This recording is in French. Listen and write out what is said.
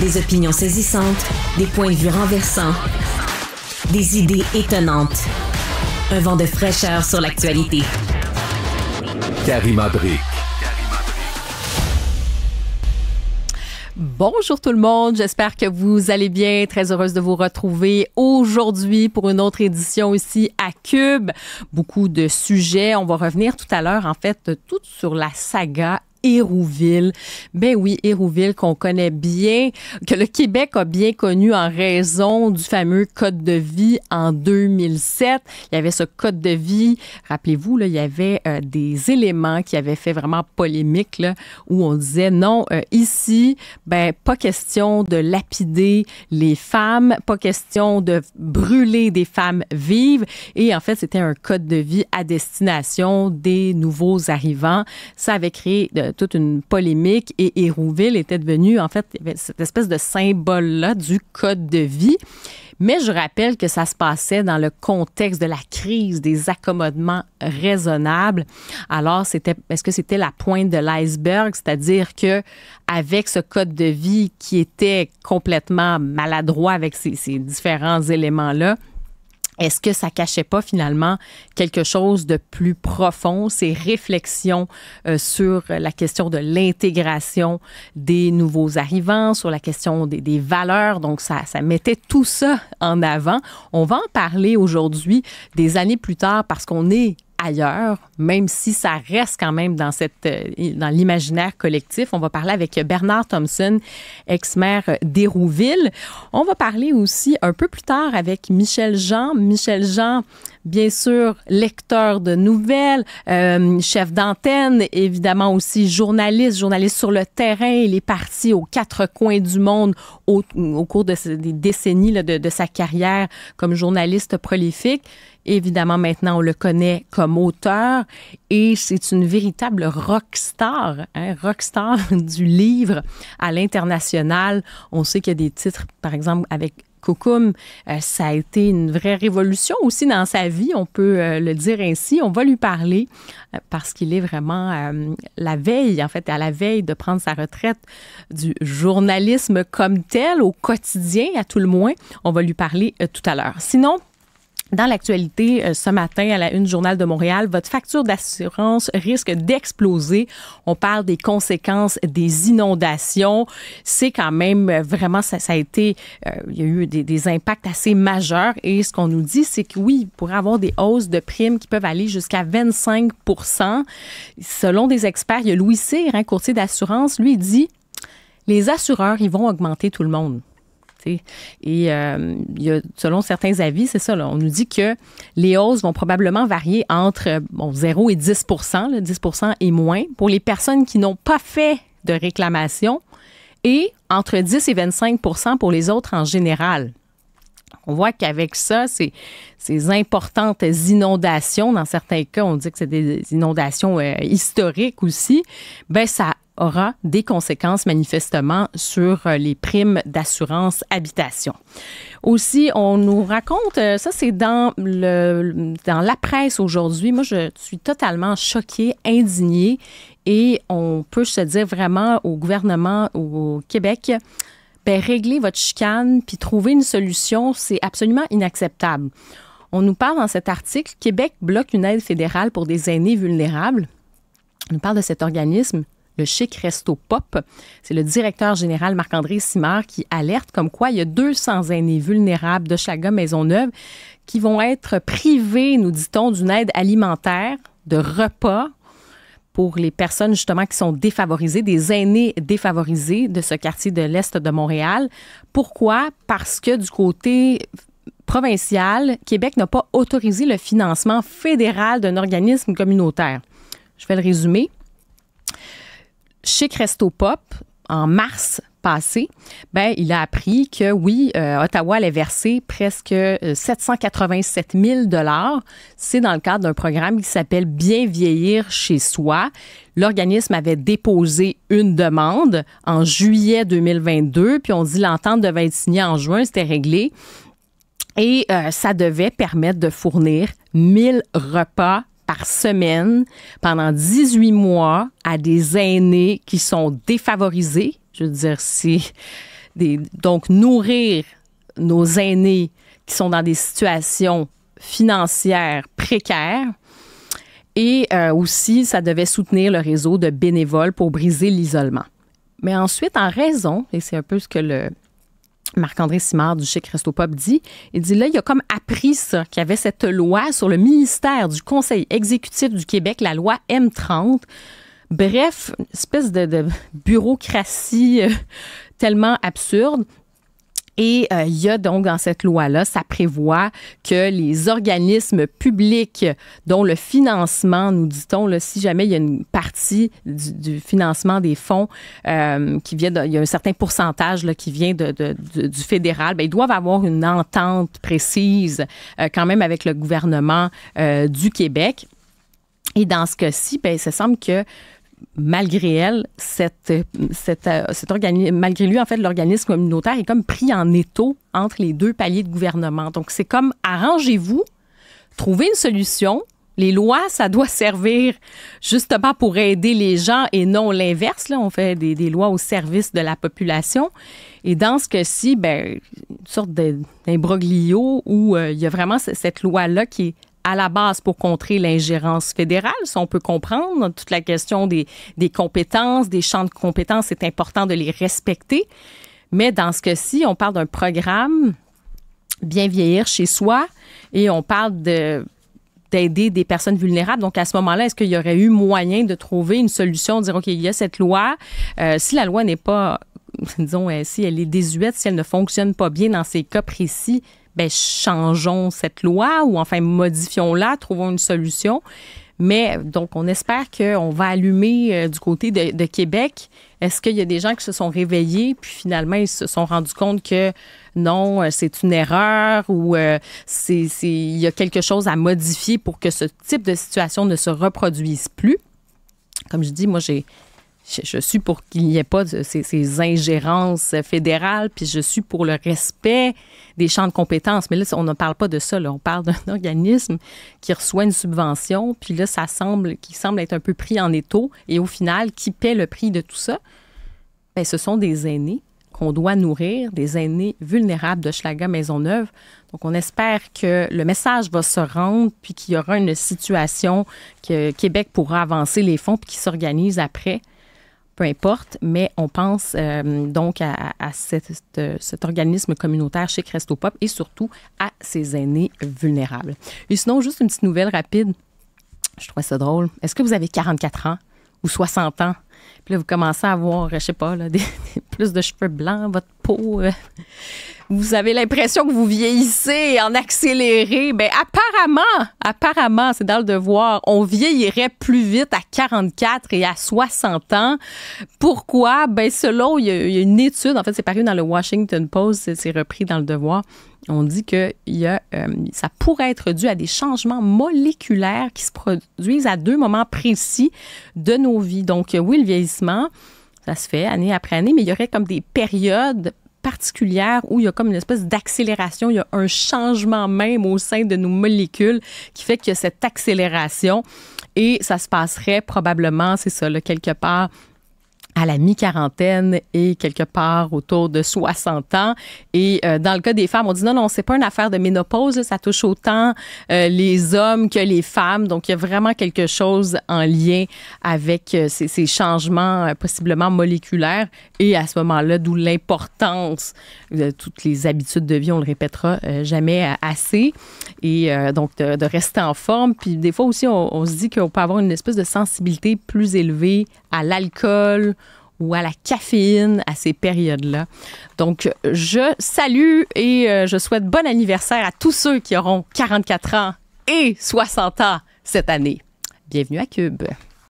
Des opinions saisissantes, des points de vue renversants, des idées étonnantes. Un vent de fraîcheur sur l'actualité. Karima Brick. Bonjour tout le monde, j'espère que vous allez bien. Très heureuse de vous retrouver aujourd'hui pour une autre édition ici à Cube. Beaucoup de sujets, on va revenir tout à l'heure en fait tout sur la saga Hérouville. Ben oui, Hérouville qu'on connaît bien, que le Québec a bien connu en raison du fameux code de vie en 2007. Il y avait ce code de vie, rappelez-vous, là, il y avait euh, des éléments qui avaient fait vraiment polémique, là, où on disait non, euh, ici, ben pas question de lapider les femmes, pas question de brûler des femmes vives. Et en fait, c'était un code de vie à destination des nouveaux arrivants. Ça avait créé euh, toute une polémique et Hérouville était devenu, en fait, cette espèce de symbole-là du code de vie. Mais je rappelle que ça se passait dans le contexte de la crise des accommodements raisonnables. Alors, c'était, est-ce que c'était la pointe de l'iceberg? C'est-à-dire que, avec ce code de vie qui était complètement maladroit avec ces différents éléments-là, est-ce que ça cachait pas finalement quelque chose de plus profond, ces réflexions euh, sur la question de l'intégration des nouveaux arrivants, sur la question des, des valeurs? Donc, ça, ça, mettait tout ça en avant. On va en parler aujourd'hui, des années plus tard, parce qu'on est ailleurs, même si ça reste quand même dans, euh, dans l'imaginaire collectif. On va parler avec Bernard Thompson, ex-maire d'Hérouville. On va parler aussi un peu plus tard avec Michel Jean. Michel Jean, bien sûr lecteur de nouvelles, euh, chef d'antenne, évidemment aussi journaliste, journaliste sur le terrain. Il est parti aux quatre coins du monde au, cours des décennies de, sa carrière comme journaliste prolifique. Évidemment, maintenant, on le connaît comme auteur et c'est une véritable rockstar, hein, rockstar du livre à l'international. On sait qu'il y a des titres, par exemple, avec Koukoum, euh, ça a été une vraie révolution aussi dans sa vie, on peut euh, le dire ainsi. On va lui parler euh, parce qu'il est vraiment la veille, en fait, à la veille de prendre sa retraite du journalisme comme tel, au quotidien à tout le moins. On va lui parler tout à l'heure. Sinon, dans l'actualité, euh, ce matin, à la Une Journal de Montréal, votre facture d'assurance risque d'exploser. On parle des conséquences des inondations. C'est quand même euh, vraiment, ça, a été, euh, il y a eu des, impacts assez majeurs. Et ce qu'on nous dit, c'est que oui, pour avoir des hausses de primes qui peuvent aller jusqu'à 25 Selon des experts, il y a Louis Cyr, un hein, courtier d'assurance, lui dit, les assureurs, ils vont augmenter tout le monde. Et euh, selon certains avis, c'est ça, on nous dit que les hausses vont probablement varier entre bon, 0 et 10 là, 10 et moins pour les personnes qui n'ont pas fait de réclamation et entre 10 et 25 pour les autres en général. On voit qu'avec ça, ces, ces, importantes inondations, dans certains cas, on dit que c'est des inondations euh, historiques aussi, ben ça aura des conséquences manifestement sur euh, les primes d'assurance habitation. Aussi, on nous raconte, euh, ça c'est dans, le, dans la presse aujourd'hui, moi je suis totalement choquée, indignée et on peut se dire vraiment au gouvernement au Québec, ben, régler votre chicane puis trouver une solution, c'est absolument inacceptable. On nous parle dans cet article, Québec bloque une aide fédérale pour des aînés vulnérables. On nous parle de cet organisme le chic resto pop. C'est le directeur général Marc-André Simard qui alerte comme quoi il y a 200 aînés vulnérables de Chaga Maisonneuve qui vont être privés, nous dit-on, d'une aide alimentaire, de repas, pour les personnes justement qui sont défavorisées, des aînés défavorisés de ce quartier de l'Est de Montréal. Pourquoi? Parce que du côté provincial, Québec n'a pas autorisé le financement fédéral d'un organisme communautaire. Je vais le résumer. Chez Crestopop, Pop, en mars, passé, ben, il a appris que oui, euh, Ottawa allait verser presque 787 euh, 000 dollars. C'est dans le cadre d'un programme qui s'appelle Bien vieillir chez soi. L'organisme avait déposé une demande en juillet 2022, puis on dit l'entente devait être signée en juin, c'était réglé. Et euh, ça devait permettre de fournir 1000 repas par semaine pendant 18 mois à des aînés qui sont défavorisés. Je veux dire, c'est donc nourrir nos aînés qui sont dans des situations financières précaires. Et euh, aussi, ça devait soutenir le réseau de bénévoles pour briser l'isolement. Mais ensuite, en raison, et c'est un peu ce que le, Marc-André Simard du Resto Pop dit, il dit là, il a comme appris ça, qu'il y avait cette loi sur le ministère du Conseil exécutif du Québec, la loi M30. Bref, une espèce de, bureaucratie euh, tellement absurde. Et euh, il y a donc dans cette loi-là, ça prévoit que les organismes publics dont le financement, nous dit-on, si jamais il y a une partie du, financement des fonds euh, qui vient, il y a un certain pourcentage qui vient du fédéral, ben, ils doivent avoir une entente précise euh, quand même avec le gouvernement du Québec. Et dans ce cas-ci, ben, ça semble que malgré elle, cette, euh, cet malgré lui, en fait, l'organisme communautaire est comme pris en étau entre les deux paliers de gouvernement. Donc, c'est comme arrangez-vous, trouvez une solution. Les lois, ça doit servir justement pour aider les gens et non l'inverse. Là, on fait des, lois au service de la population. Et dans ce que ci ben, une sorte d'imbroglio où euh, il y a vraiment cette loi-là qui est à la base pour contrer l'ingérence fédérale, si on peut comprendre. Toute la question des, compétences, des champs de compétences, c'est important de les respecter. Mais dans ce cas-ci, on parle d'un programme bien vieillir chez soi et on parle de d'aider des personnes vulnérables. Donc, à ce moment-là, est-ce qu'il y aurait eu moyen de trouver une solution, de dire, OK, il y a cette loi. Euh, si la loi n'est pas, disons, euh, si elle est désuète, si elle ne fonctionne pas bien dans ces cas précis, ben, changeons cette loi ou enfin modifions-la, trouvons une solution. Mais donc, on espère qu'on va allumer euh, du côté de, Québec. Est-ce qu'il y a des gens qui se sont réveillés, puis finalement, ils se sont rendus compte que non, euh, c'est une erreur ou euh, c'est, il y a quelque chose à modifier pour que ce type de situation ne se reproduise plus? Comme je dis, moi, j'ai je, suis pour qu'il n'y ait pas ces, ingérences fédérales, puis je suis pour le respect des champs de compétences. Mais là, on ne parle pas de ça. On parle d'un organisme qui reçoit une subvention, puis là, ça semble, qui semble être un peu pris en étau. Et au final, qui paie le prix de tout ça? Bien, ce sont des aînés qu'on doit nourrir, des aînés vulnérables de Schlaga Maisonneuve. Donc, on espère que le message va se rendre, puis qu'il y aura une situation que Québec pourra avancer les fonds, puis qui s'organise après peu importe, mais on pense euh, donc à, euh, cet organisme communautaire chez Crestopop et surtout à ses aînés vulnérables. Et sinon, juste une petite nouvelle rapide. Je trouve ça drôle. Est-ce que vous avez 44 ans ou 60 ans? Puis là, vous commencez à avoir, euh, je sais pas, plus de cheveux blancs, votre peau. Euh. vous avez l'impression que vous vieillissez en accéléré. Bien, apparemment, apparemment, c'est dans le devoir, on vieillirait plus vite à 44 et à 60 ans. Pourquoi? Bien, selon, il y, a, une étude, en fait, c'est paru dans le Washington Post, c'est repris dans le devoir. On dit que y euh, ça pourrait être dû à des changements moléculaires qui se produisent à deux moments précis de nos vies. Donc, oui, vieillissement, ça se fait année après année, mais il y aurait comme des périodes particulières où il y a comme une espèce d'accélération, il y a un changement même au sein de nos molécules qui fait qu'il y a cette accélération et ça se passerait probablement, c'est ça, quelque part à la mi-quarantaine et quelque part autour de 60 ans. Et euh, dans le cas des femmes, on dit non, non, c'est pas une affaire de ménopause, ça touche autant euh, les hommes que les femmes. Donc, il y a vraiment quelque chose en lien avec euh, ces, ces, changements possiblement moléculaires. Et à ce moment-là, d'où l'importance de toutes les habitudes de vie, on le répétera jamais assez. Et donc, de, rester en forme. Puis des fois aussi, on, on se dit qu'on peut avoir une espèce de sensibilité plus élevée à l'alcool ou à la caféine à ces périodes-là. Donc, je salue et euh, je souhaite bon anniversaire à tous ceux qui auront 44 ans et 60 ans cette année. Bienvenue à Cube.